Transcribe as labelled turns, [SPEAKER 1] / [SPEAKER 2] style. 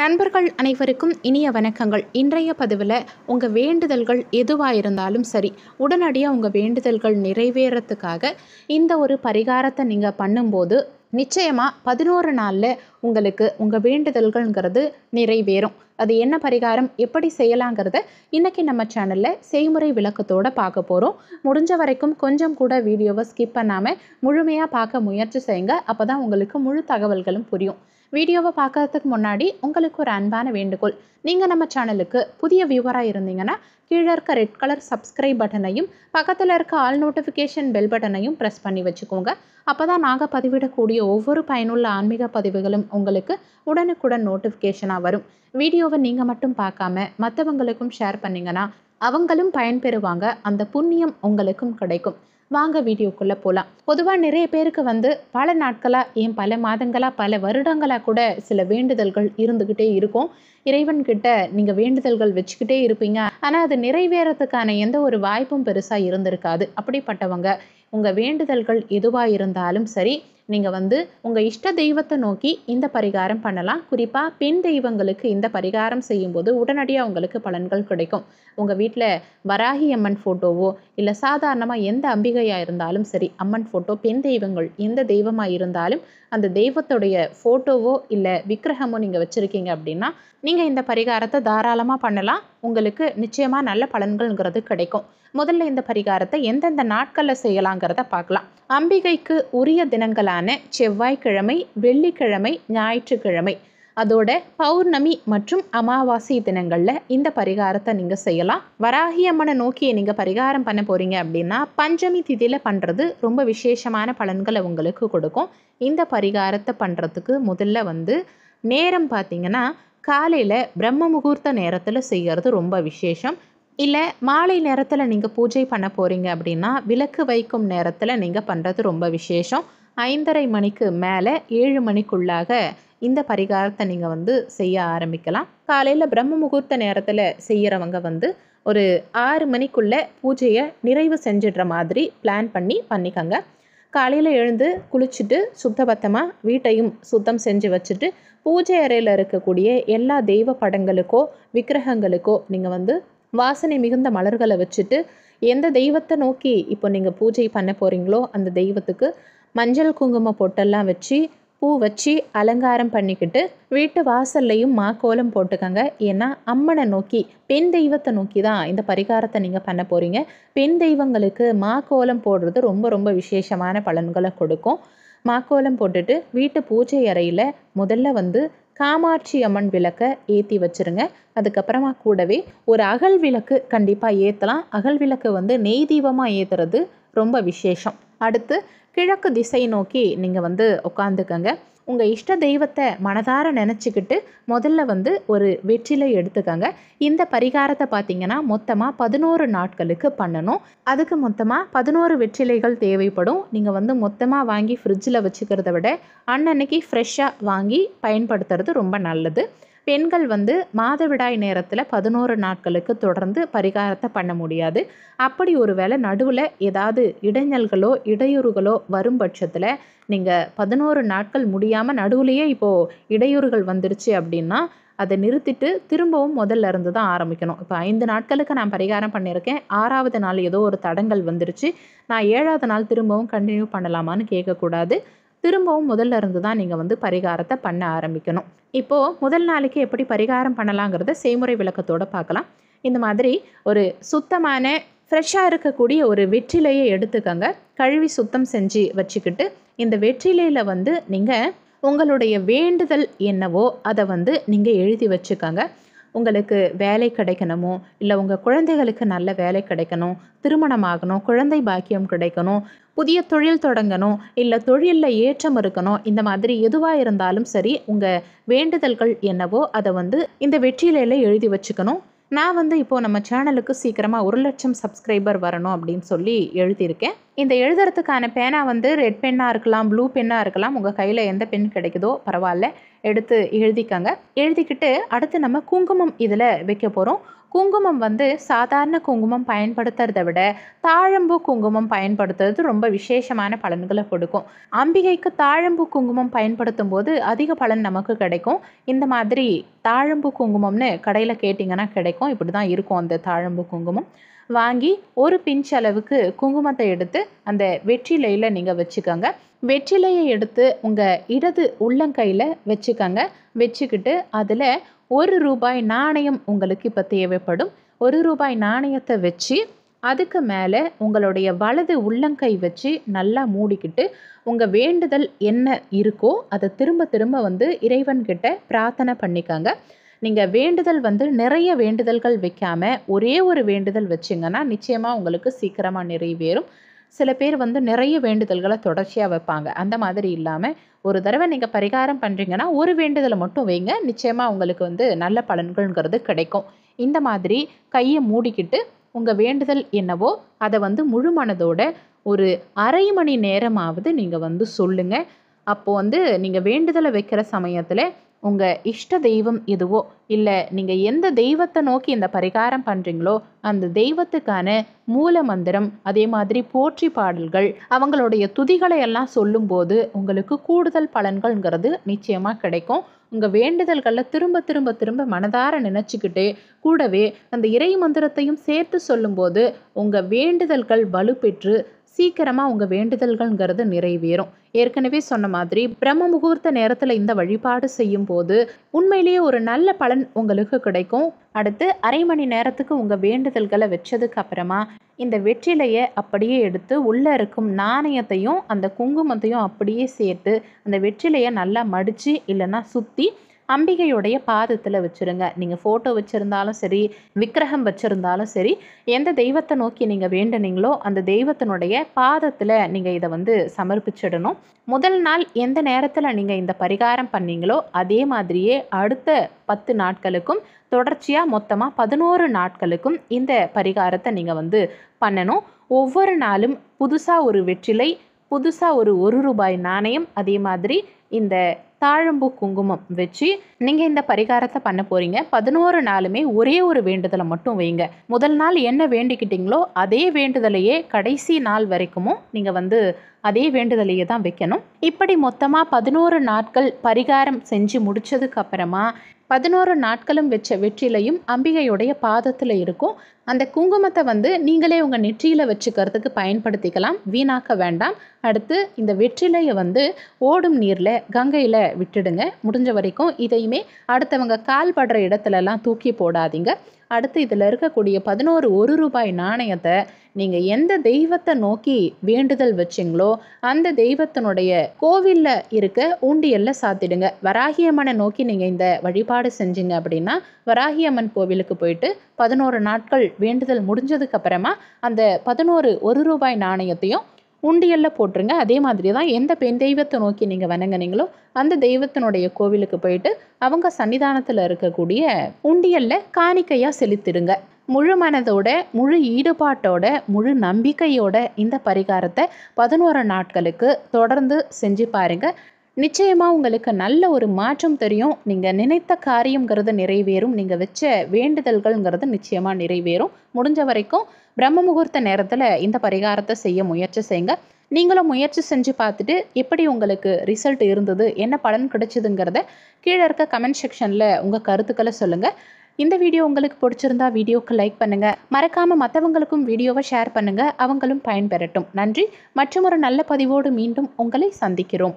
[SPEAKER 1] நண்பர்கள் அனைவருக்கும் இனிய வணக்கங்கள் இன்றைய பதிவில் உங்கள் வேண்டுதல்கள் எதுவாக இருந்தாலும் சரி உடனடியாக உங்கள் வேண்டுதல்கள் நிறைவேறத்துக்காக இந்த ஒரு பரிகாரத்தை நீங்கள் பண்ணும்போது நிச்சயமாக பதினோரு நாளில் உங்களுக்கு உங்கள் வேண்டுதல்கள்ங்கிறது நிறைவேறும் அது என்ன பரிகாரம் எப்படி செய்யலாங்கிறத இன்றைக்கி நம்ம சேனலில் செய்முறை விளக்கத்தோடு பார்க்க போகிறோம் முடிஞ்ச வரைக்கும் கொஞ்சம் கூட வீடியோவை ஸ்கிப் பண்ணாமல் முழுமையாக பார்க்க முயற்சி செய்யுங்க அப்போ தான் உங்களுக்கு முழு தகவல்களும் புரியும் வீடியோவை பார்க்கறதுக்கு முன்னாடி உங்களுக்கு ஒரு அன்பான வேண்டுகோள் நீங்கள் நம்ம சேனலுக்கு புதிய வியூவராக இருந்தீங்கன்னா கீழே இருக்க ரெட் கலர் சப்ஸ்கிரைப் பட்டனையும் பக்கத்தில் இருக்க ஆல் நோட்டிஃபிகேஷன் பெல் பட்டனையும் ப்ரெஸ் பண்ணி வச்சுக்கோங்க அப்போ தான் நாங்கள் பதிவிடக்கூடிய ஒவ்வொரு பயனுள்ள ஆன்மீக பதிவுகளும் உங்களுக்கு உடனுக்குடன் நோட்டிஃபிகேஷனாக வரும் வீடியோவை நீங்கள் மட்டும் பார்க்காம மற்றவங்களுக்கும் ஷேர் பண்ணிங்கன்னா அவங்களும் பயன்பெறுவாங்க அந்த புண்ணியம் உங்களுக்கும் கிடைக்கும் வாங்க வீடியோக்குள்ளே போகலாம் பொதுவாக நிறைய பேருக்கு வந்து பல நாட்களாக ஏன் பல மாதங்களாக பல வருடங்களாக கூட சில வேண்டுதல்கள் இருந்துக்கிட்டே இருக்கும் இறைவன்கிட்ட நீங்கள் வேண்டுதல்கள் வச்சுக்கிட்டே இருப்பீங்க ஆனால் அது நிறைவேறத்துக்கான எந்த ஒரு வாய்ப்பும் பெருசாக இருந்திருக்காது அப்படிப்பட்டவங்க உங்கள் வேண்டுதல்கள் எதுவாக இருந்தாலும் சரி நீங்கள் வந்து உங்கள் இஷ்ட தெய்வத்தை நோக்கி இந்த பரிகாரம் பண்ணலாம் குறிப்பாக பெண் தெய்வங்களுக்கு இந்த பரிகாரம் செய்யும்போது உடனடியாக உங்களுக்கு பலன்கள் கிடைக்கும் உங்கள் வீட்டில் வராகி அம்மன் ஃபோட்டோவோ இல்லை சாதாரணமாக எந்த அம்பிகையாக இருந்தாலும் சரி அம்மன் ஃபோட்டோ பெண் தெய்வங்கள் எந்த தெய்வமாக இருந்தாலும் அந்த தெய்வத்துடைய ஃபோட்டோவோ இல்லை விக்கிரகமோ நீங்கள் வச்சுருக்கீங்க அப்படின்னா நீங்கள் இந்த பரிகாரத்தை தாராளமாக பண்ணலாம் உங்களுக்கு நிச்சயமாக நல்ல பலன்கள்ங்கிறது கிடைக்கும் முதல்ல இந்த பரிகாரத்தை எந்தெந்த நாட்களில் செய்யலாங்கிறத பார்க்கலாம் அம்பிகைக்கு உரிய தினங்களான செவ்வாய்க்கிழமை வெள்ளிக்கிழமை ஞாயிற்றுக்கிழமை அதோட பௌர்ணமி மற்றும் அமாவாசை தினங்களில் இந்த பரிகாரத்தை நீங்கள் செய்யலாம் வராகியம்மனை நோக்கியை நீங்கள் பரிகாரம் பண்ண போகிறீங்க அப்படின்னா பஞ்சமி திதியில் பண்ணுறது ரொம்ப விசேஷமான பலன்களை உங்களுக்கு கொடுக்கும் இந்த பரிகாரத்தை பண்ணுறதுக்கு முதல்ல வந்து நேரம் பார்த்திங்கன்னா காலையில் பிரம்ம முகூர்த்த நேரத்தில் செய்கிறது ரொம்ப விசேஷம் இல்லை மாலை நேரத்தில் நீங்கள் பூஜை பண்ண போகிறீங்க அப்படின்னா விளக்கு வைக்கும் நேரத்தில் நீங்கள் பண்ணுறது ரொம்ப விசேஷம் ஐந்தரை மணிக்கு மேலே ஏழு மணிக்குள்ளாக இந்த பரிகாரத்தை நீங்கள் வந்து செய்ய ஆரம்பிக்கலாம் காலையில் பிரம்ம முகூர்த்த நேரத்தில் செய்கிறவங்க வந்து ஒரு ஆறு மணிக்குள்ளே பூஜையை நிறைவு செஞ்சிடுற மாதிரி பிளான் பண்ணி பண்ணிக்கோங்க காலையில் எழுந்து குளிச்சுட்டு சுத்தபத்தமாக வீட்டையும் சுத்தம் செஞ்சு வச்சுட்டு பூஜை அறையில் இருக்கக்கூடிய எல்லா தெய்வ படங்களுக்கோ விக்கிரகங்களுக்கோ நீங்கள் வந்து வாசனை மிகுந்த மலர்களை வச்சுட்டு எந்த தெய்வத்தை நோக்கி இப்போ நீங்கள் பூஜை பண்ண போகிறீங்களோ அந்த தெய்வத்துக்கு மஞ்சள் குங்கும பொட்டெல்லாம் வச்சு பூ வச்சு அலங்காரம் பண்ணிக்கிட்டு வீட்டு வாசல்லையும் மாக்கோலம் போட்டுக்கோங்க ஏன்னா அம்மனை நோக்கி பெண் தெய்வத்தை நோக்கி தான் இந்த பரிகாரத்தை நீங்கள் பண்ண போகிறீங்க பெண் தெய்வங்களுக்கு மா கோலம் போடுறது ரொம்ப ரொம்ப விசேஷமான பலன்களை கொடுக்கும் மாக்கோலம் போட்டுட்டு வீட்டு பூஜை அறையில் முதல்ல வந்து காமாட்சி அம்மன் விளக்கை ஏற்றி வச்சுருங்க அதுக்கப்புறமா கூடவே ஒரு அகல் விளக்கு கண்டிப்பாக ஏற்றலாம் அகல் விளக்கு வந்து நெய் தீபமாக ஏற்றுறது ரொம்ப விசேஷம் அடுத்து கிழக்கு திசை நோக்கி நீங்கள் வந்து உட்காந்துக்கங்க உங்கள் இஷ்ட தெய்வத்தை மனதார நினச்சிக்கிட்டு முதல்ல வந்து ஒரு வெற்றிலை எடுத்துக்கோங்க இந்த பரிகாரத்தை பார்த்தீங்கன்னா மொத்தமாக பதினோரு நாட்களுக்கு பண்ணணும் அதுக்கு மொத்தமாக பதினோரு வெற்றிலைகள் தேவைப்படும் நீங்கள் வந்து மொத்தமாக வாங்கி ஃப்ரிட்ஜில் வச்சுக்கிறத விட அன்னன்னைக்கு ஃப்ரெஷ்ஷாக வாங்கி பயன்படுத்துறது ரொம்ப நல்லது பெண்கள் வந்து மாதவிடாய் நேரத்தில் பதினோரு நாட்களுக்கு தொடர்ந்து பரிகாரத்தை பண்ண முடியாது அப்படி ஒரு வேளை நடுவில் ஏதாவது இடைஞ்சல்களோ இடையூறுகளோ வரும் பட்சத்தில் நீங்கள் பதினோரு நாட்கள் முடியாமல் நடுவுலையே இப்போது இடையூறுகள் வந்துருச்சு அப்படின்னா அதை நிறுத்திட்டு திரும்பவும் முதல்ல இருந்து தான் ஆரம்பிக்கணும் இப்போ ஐந்து நாட்களுக்கு நான் பரிகாரம் பண்ணியிருக்கேன் ஆறாவது நாள் ஏதோ ஒரு தடங்கள் வந்துருச்சு நான் ஏழாவது நாள் திரும்பவும் கண்டினியூ பண்ணலாமான்னு கேட்கக்கூடாது திரும்பவும் முதல்ல இருந்து தான் நீங்கள் வந்து பரிகாரத்தை பண்ண ஆரம்பிக்கணும் இப்போது முதல் நாளைக்கு எப்படி பரிகாரம் பண்ணலாங்கிறத செய்முறை விளக்கத்தோடு பார்க்கலாம் இந்த மாதிரி ஒரு சுத்தமான ஃப்ரெஷ்ஷாக இருக்கக்கூடிய ஒரு வெற்றிலையை எடுத்துக்கங்க கழுவி சுத்தம் செஞ்சு வச்சுக்கிட்டு இந்த வெற்றிலையில் வந்து நீங்கள் உங்களுடைய வேண்டுதல் என்னவோ அதை வந்து நீங்கள் எழுதி வச்சுக்கோங்க உங்களுக்கு வேலை கிடைக்கணுமோ இல்லை உங்கள் குழந்தைகளுக்கு நல்ல வேலை கிடைக்கணும் திருமணமாகணும் குழந்தை பாக்கியம் கிடைக்கணும் புதிய தொழில் தொடங்கணும் இல்லை தொழிலில் ஏற்றம் இருக்கணும் இந்த மாதிரி எதுவாக இருந்தாலும் சரி உங்கள் வேண்டுதல்கள் என்னவோ அதை வந்து இந்த வெற்றிலையில் எழுதி வச்சுக்கணும் நான் வந்து இப்போது நம்ம சேனலுக்கு சீக்கிரமாக ஒரு லட்சம் சப்ஸ்கிரைபர் வரணும் அப்படின்னு சொல்லி எழுதியிருக்கேன் இந்த எழுதுறதுக்கான பேனா வந்து ரெட் பென்னாக இருக்கலாம் ப்ளூ பென்னாக இருக்கலாம் உங்கள் கையில் எந்த பென் கிடைக்குதோ பரவாயில்ல எடுத்து எழுதிக்கங்க எழுதிக்கிட்டு அடுத்து நம்ம குங்குமம் இதில் வைக்க போகிறோம் குங்குமம் வந்து சாதாரண குங்குமம் பயன்படுத்துறத விட தாழம்பூ குங்குமம் பயன்படுத்துறது ரொம்ப விசேஷமான பலன்களை கொடுக்கும் அம்பிகைக்கு தாழம்பூ குங்குமம் பயன்படுத்தும் போது அதிக பலன் நமக்கு கிடைக்கும் இந்த மாதிரி தாழம்பு குங்குமம்னு கடையில் கேட்டிங்கன்னா கிடைக்கும் இப்படி தான் இருக்கும் அந்த தாழம்பு குங்குமம் வாங்கி ஒரு பிஞ்ச் அளவுக்கு குங்குமத்தை எடுத்து அந்த வெற்றிலையில் நீங்கள் வச்சுக்கோங்க வெற்றிலையை எடுத்து உங்கள் இடது உள்ளங்கையில் வச்சுக்கோங்க வச்சுக்கிட்டு அதில் ஒரு ரூபாய் நாணயம் உங்களுக்கு இப்போ தேவைப்படும் ஒரு ரூபாய் நாணயத்தை வச்சு அதுக்கு மேலே உங்களுடைய வலது உள்ளங்கை வச்சு நல்லா மூடிக்கிட்டு உங்கள் வேண்டுதல் என்ன இருக்கோ அதை திரும்ப திரும்ப வந்து இறைவன்கிட்ட பிரார்த்தனை பண்ணிக்கோங்க நீங்கள் வேண்டுதல் வந்து நிறைய வேண்டுதல்கள் வைக்காமல் ஒரே ஒரு வேண்டுதல் வச்சிங்கன்னா நிச்சயமாக உங்களுக்கு சீக்கிரமாக நிறைவேறும் சில பேர் வந்து நிறைய வேண்டுதல்களை தொடர்ச்சியாக வைப்பாங்க அந்த மாதிரி இல்லாமல் ஒரு தடவை நீங்கள் பரிகாரம் பண்ணுறீங்கன்னா ஒரு வேண்டுதலை மட்டும் வைங்க நிச்சயமாக உங்களுக்கு வந்து நல்ல பலன்கள்ங்கிறது கிடைக்கும் இந்த மாதிரி கையை மூடிக்கிட்டு உங்கள் வேண்டுதல் என்னவோ அதை வந்து முழு மனதோட ஒரு அரை மணி நேரமாவது நீங்கள் வந்து சொல்லுங்கள் அப்போது வந்து நீங்கள் வேண்டுதலை வைக்கிற சமயத்தில் உங்கள் இஷ்ட தெய்வம் எதுவோ இல்லை நீங்கள் எந்த தெய்வத்தை நோக்கி இந்த பரிகாரம் பண்ணுறீங்களோ அந்த தெய்வத்துக்கான மூல மந்திரம் அதே மாதிரி போற்றி பாடல்கள் அவங்களுடைய துதிகளை எல்லாம் சொல்லும்போது உங்களுக்கு கூடுதல் பலன்கள்ங்கிறது நிச்சயமாக கிடைக்கும் உங்கள் வேண்டுதல்களில் திரும்ப திரும்ப திரும்ப மனதார நினச்சிக்கிட்டு கூடவே அந்த இறை மந்திரத்தையும் சேர்த்து சொல்லும்போது உங்கள் வேண்டுதல்கள் வலுப்பெற்று சீக்கிரமாக உங்கள் வேண்டுதல்கள்ங்கிறது நிறைவேறும் ஏற்கனவே சொன்ன மாதிரி பிரம்ம முகூர்த்த நேரத்தில் இந்த வழிபாடு செய்யும் போது உண்மையிலேயே ஒரு நல்ல பலன் உங்களுக்கு கிடைக்கும் அடுத்து அரை மணி நேரத்துக்கு உங்கள் வேண்டுதல்களை வச்சதுக்கு அப்புறமா இந்த வெற்றிலையை அப்படியே எடுத்து உள்ளே இருக்கும் நாணயத்தையும் அந்த குங்குமத்தையும் அப்படியே சேர்த்து அந்த வெற்றிலையை நல்லா மடித்து இல்லைன்னா சுற்றி அம்பிகையுடைய பாதத்தில் வச்சுருங்க நீங்கள் ஃபோட்டோ வச்சுருந்தாலும் சரி விக்கிரகம் வச்சுருந்தாலும் சரி எந்த தெய்வத்தை நோக்கி நீங்கள் வேண்டுனீங்களோ அந்த தெய்வத்தினுடைய பாதத்தில் நீங்கள் இதை வந்து சமர்ப்பிச்சிடணும் முதல் நாள் எந்த நேரத்தில் நீங்கள் இந்த பரிகாரம் பண்ணீங்களோ அதே மாதிரியே அடுத்த பத்து நாட்களுக்கும் தொடர்ச்சியாக மொத்தமாக பதினோரு நாட்களுக்கும் இந்த பரிகாரத்தை நீங்கள் வந்து பண்ணணும் ஒவ்வொரு நாளும் புதுசாக ஒரு வெற்றிலை புதுசாக ஒரு ஒரு ரூபாய் நாணயம் அதே மாதிரி இந்த தாழம்பூ குங்குமம் வச்சு நீங்கள் இந்த பரிகாரத்தை பண்ண போகிறீங்க பதினோரு நாளுமே ஒரே ஒரு வேண்டுதலை மட்டும் வைங்க முதல் நாள் என்ன வேண்டிக்கிட்டீங்களோ அதே வேண்டுதலையே கடைசி நாள் வரைக்கும் நீங்கள் வந்து அதே வேண்டுதலையே தான் வைக்கணும் இப்படி மொத்தமாக பதினோரு நாட்கள் பரிகாரம் செஞ்சு முடித்ததுக்கு அப்புறமா பதினோரு நாட்களும் வச்ச வெற்றிலையும் அம்பிகையுடைய பாதத்தில் இருக்கும் அந்த குங்குமத்தை வந்து நீங்களே உங்கள் நெற்றியில் வச்சுக்கிறதுக்கு பயன்படுத்திக்கலாம் வீணாக்க வேண்டாம் அடுத்து இந்த வெற்றிலையை வந்து ஓடும் நீரில் கங்கையில் விட்டுடுங்க முடிஞ்ச வரைக்கும் இதையுமே அடுத்தவங்க கால் படுற இடத்துலலாம் தூக்கி போடாதீங்க அடுத்து இதில் இருக்கக்கூடிய பதினோரு ஒரு ரூபாய் நாணயத்தை நீங்கள் எந்த தெய்வத்தை நோக்கி வேண்டுதல் வச்சிங்களோ அந்த தெய்வத்தினுடைய கோவிலில் இருக்க உண்டியலில் சாத்திடுங்க வராகியம்மனை நோக்கி நீங்கள் இந்த வழிபாடு செஞ்சீங்க அப்படின்னா வராகியம்மன் கோவிலுக்கு போயிட்டு பதினோரு நாட்கள் வேண்டுதல் முடிஞ்சதுக்கப்புறமா அந்த பதினோரு ஒரு ரூபாய் நாணயத்தையும் உண்டியலில் போட்டுருங்க அதே மாதிரி தான் எந்த பெண் தெய்வத்தை நோக்கி நீங்கள் வணங்கினீங்களோ அந்த தெய்வத்தினுடைய கோவிலுக்கு போயிட்டு அவங்க சன்னிதானத்தில் இருக்கக்கூடிய உண்டியல்ல காணிக்கையாக செலுத்திடுங்க முழு மனதோட முழு ஈடுபாட்டோட முழு நம்பிக்கையோட இந்த பரிகாரத்தை பதினோரு நாட்களுக்கு தொடர்ந்து செஞ்சு பாருங்கள் நிச்சயமாக உங்களுக்கு நல்ல ஒரு மாற்றம் தெரியும் நீங்கள் நினைத்த காரியங்கிறது நிறைவேறும் நீங்கள் வச்ச வேண்டுதல்கள்ங்கிறது நிச்சயமாக நிறைவேறும் முடிஞ்ச வரைக்கும் பிரம்ம முகூர்த்த நேரத்தில் இந்த பரிகாரத்தை செய்ய முயற்சி செய்யுங்க நீங்களும் முயற்சி செஞ்சு பார்த்துட்டு எப்படி உங்களுக்கு ரிசல்ட் இருந்தது என்ன பலன் கிடைச்சதுங்கிறத கீழே இருக்க கமெண்ட் செக்ஷனில் உங்கள் கருத்துக்களை சொல்லுங்கள் இந்த வீடியோ உங்களுக்கு பிடிச்சிருந்தா வீடியோக்கு லைக் பண்ணுங்கள் மறக்காமல் மற்றவங்களுக்கும் வீடியோவை ஷேர் பண்ணுங்கள் அவங்களும் பயன்பெறட்டும் நன்றி மற்றும் ஒரு நல்ல பதிவோடு மீண்டும் உங்களை சந்திக்கிறோம்